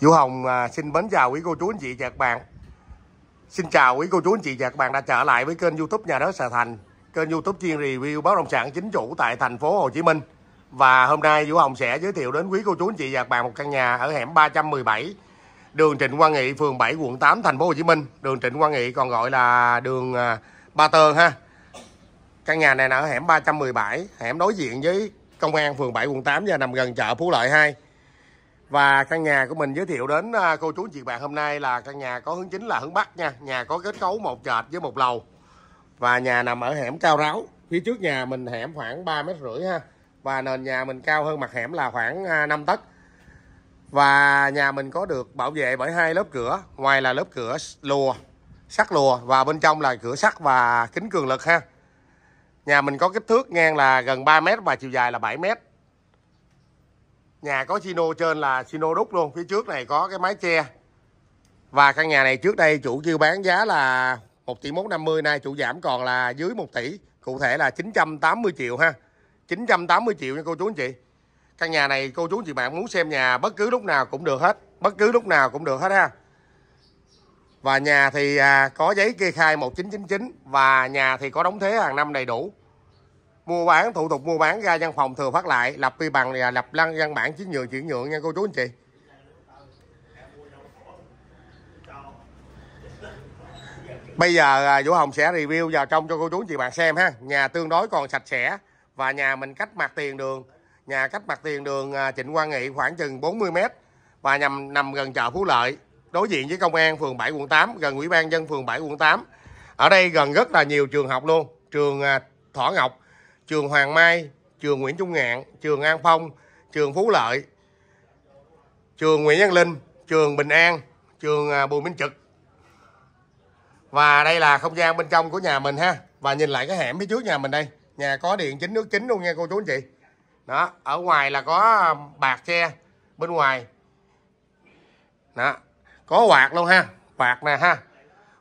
Vũ Hồng à, xin mến chào quý cô chú anh chị và các bạn Xin chào quý cô chú anh chị và các bạn đã trở lại với kênh youtube Nhà đất Sà Thành Kênh youtube chuyên review bất động sản chính chủ tại thành phố Hồ Chí Minh Và hôm nay Vũ Hồng sẽ giới thiệu đến quý cô chú anh chị và các bạn một căn nhà ở hẻm 317 Đường Trịnh Quang Nghị, phường 7, quận 8, thành phố Hồ Chí Minh Đường Trịnh Quang Nghị còn gọi là đường à, Ba Tơ ha Căn nhà này là ở hẻm 317, hẻm đối diện với công an phường 7, quận 8 và nằm gần chợ Phú Lợi 2 và căn nhà của mình giới thiệu đến à, cô chú chị bạn hôm nay là căn nhà có hướng chính là hướng Bắc nha. Nhà có kết cấu một trệt với một lầu. Và nhà nằm ở hẻm cao ráo. Phía trước nhà mình hẻm khoảng 3 mét rưỡi ha. Và nền nhà mình cao hơn mặt hẻm là khoảng 5 à, tấc. Và nhà mình có được bảo vệ bởi hai lớp cửa. Ngoài là lớp cửa lùa, sắt lùa và bên trong là cửa sắt và kính cường lực ha. Nhà mình có kích thước ngang là gần 3 mét và chiều dài là 7 mét nhà có sino trên là sino đúc luôn phía trước này có cái mái tre và căn nhà này trước đây chủ chưa bán giá là 1 tỷ 150 nay chủ giảm còn là dưới 1 tỷ cụ thể là 980 triệu ha 980 triệu nha cô chú anh chị căn nhà này cô chú anh chị bạn muốn xem nhà bất cứ lúc nào cũng được hết bất cứ lúc nào cũng được hết ha và nhà thì à, có giấy kê khai 1999 và nhà thì có đóng thế hàng năm đầy đủ mua bán thủ tục mua bán ra văn phòng thừa phát lại lập vi bằng và lập lăng văn bản chuyển nhượng chuyển nhượng nha cô chú anh chị bây giờ à, vũ hồng sẽ review vào trong cho cô chú anh chị bạn xem ha nhà tương đối còn sạch sẽ và nhà mình cách mặt tiền đường nhà cách mặt tiền đường à, trịnh quang nghị khoảng chừng 40 mét và nhằm nằm gần chợ phú lợi đối diện với công an phường 7 quận 8 gần ủy ban dân phường 7 quận 8 ở đây gần rất là nhiều trường học luôn trường à, thỏ ngọc trường Hoàng Mai, trường Nguyễn Trung Ngạn, trường An Phong, trường Phú Lợi, trường Nguyễn Văn Linh, trường Bình An, trường à, Bùi Minh Trực. Và đây là không gian bên trong của nhà mình ha. Và nhìn lại cái hẻm phía trước nhà mình đây. Nhà có điện chính nước chính luôn nha cô chú anh chị. Đó, ở ngoài là có à, bạc tre bên ngoài. Đó, có quạt luôn ha, quạt nè ha.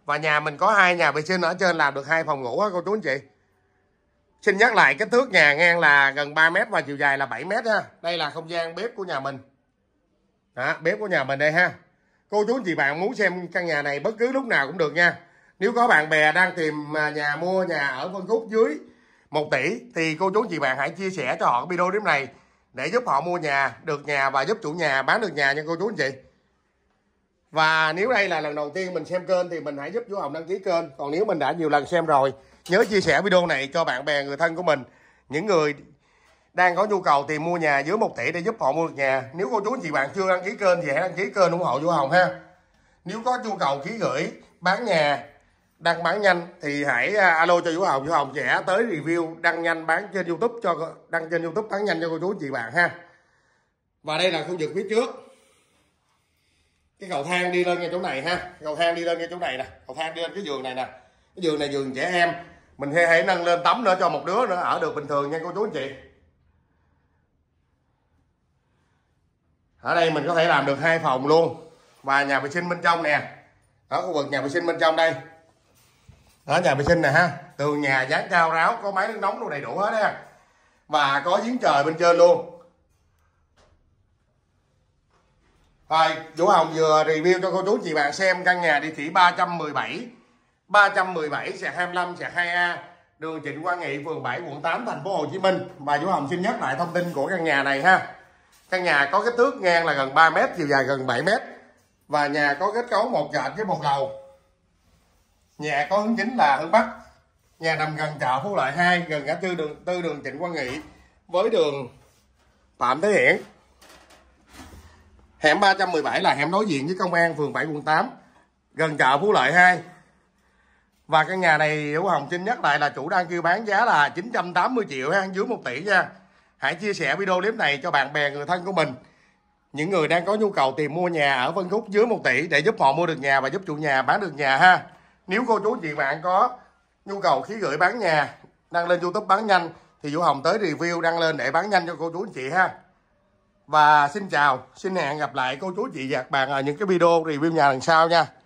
Và nhà mình có hai nhà vệ sinh ở trên làm được hai phòng ngủ á cô chú anh chị xin nhắc lại kích thước nhà ngang là gần 3 mét và chiều dài là 7 mét ha đây là không gian bếp của nhà mình đó, bếp của nhà mình đây ha cô chú anh chị bạn muốn xem căn nhà này bất cứ lúc nào cũng được nha nếu có bạn bè đang tìm à, nhà mua nhà ở phân khúc dưới 1 tỷ thì cô chú anh chị bạn hãy chia sẻ cho họ video clip này để giúp họ mua nhà được nhà và giúp chủ nhà bán được nhà nha cô chú anh chị và nếu đây là lần đầu tiên mình xem kênh thì mình hãy giúp Vũ Hồng đăng ký kênh còn nếu mình đã nhiều lần xem rồi nhớ chia sẻ video này cho bạn bè người thân của mình những người đang có nhu cầu tìm mua nhà dưới 1 tỷ để giúp họ mua được nhà nếu cô chú chị bạn chưa đăng ký kênh thì hãy đăng ký kênh ủng hộ Vũ Hồng ha nếu có nhu cầu ký gửi bán nhà đăng bán nhanh thì hãy à, alo cho Vũ Hồng Vũ Hồng sẽ tới review đăng nhanh bán trên YouTube cho đăng trên YouTube bán nhanh cho cô chú chị bạn ha và đây là khu vực phía trước cái cầu thang đi lên ngay chỗ này ha cầu thang đi lên ngay chỗ này nè cầu thang đi lên cái giường này nè cái giường này giường trẻ em mình hay hãy nâng lên tắm nữa cho một đứa nữa ở được bình thường nha cô chú anh chị ở đây mình có thể làm được hai phòng luôn và nhà vệ sinh bên trong nè ở khu vực nhà vệ sinh bên trong đây ở nhà vệ sinh nè ha tường nhà dán cao ráo có máy nước nóng luôn đầy đủ hết ha và có giếng trời bên trên luôn Rồi, Vũ Hồng vừa review cho cô chú chị bạn xem căn nhà địa chỉ 317 317 sạc 25 sạc 2A đường Trịnh Quang Nghị phường 7 quận 8 thành phố Hồ Chí Minh. và Vũ Hồng xin nhắc lại thông tin của căn nhà này ha. Căn nhà có kích thước ngang là gần 3 m, chiều dài gần 7 m và nhà có kết cấu một trệt với một lầu. Nhà có hướng chính là hướng Bắc. Nhà nằm gần chợ Phú Lợi 2, gần ngã tư đường tư đường Trịnh Quang Nghị với đường Phạm Thế Hiển Hẻm 317 là hẻm đối diện với công an phường 7 quận 8 Gần chợ Phú Lợi 2 Và căn nhà này Hiểu Hồng xin nhắc lại là chủ đang kêu bán giá là 980 triệu ha, dưới 1 tỷ nha Hãy chia sẻ video clip này cho bạn bè người thân của mình Những người đang có nhu cầu tìm mua nhà ở phân Khúc dưới 1 tỷ Để giúp họ mua được nhà và giúp chủ nhà bán được nhà ha Nếu cô chú chị bạn có nhu cầu khí gửi bán nhà Đăng lên Youtube bán nhanh Thì Vũ Hồng tới review đăng lên để bán nhanh cho cô chú anh chị ha và xin chào xin hẹn gặp lại cô chú chị và các bạn ở những cái video review nhà lần sau nha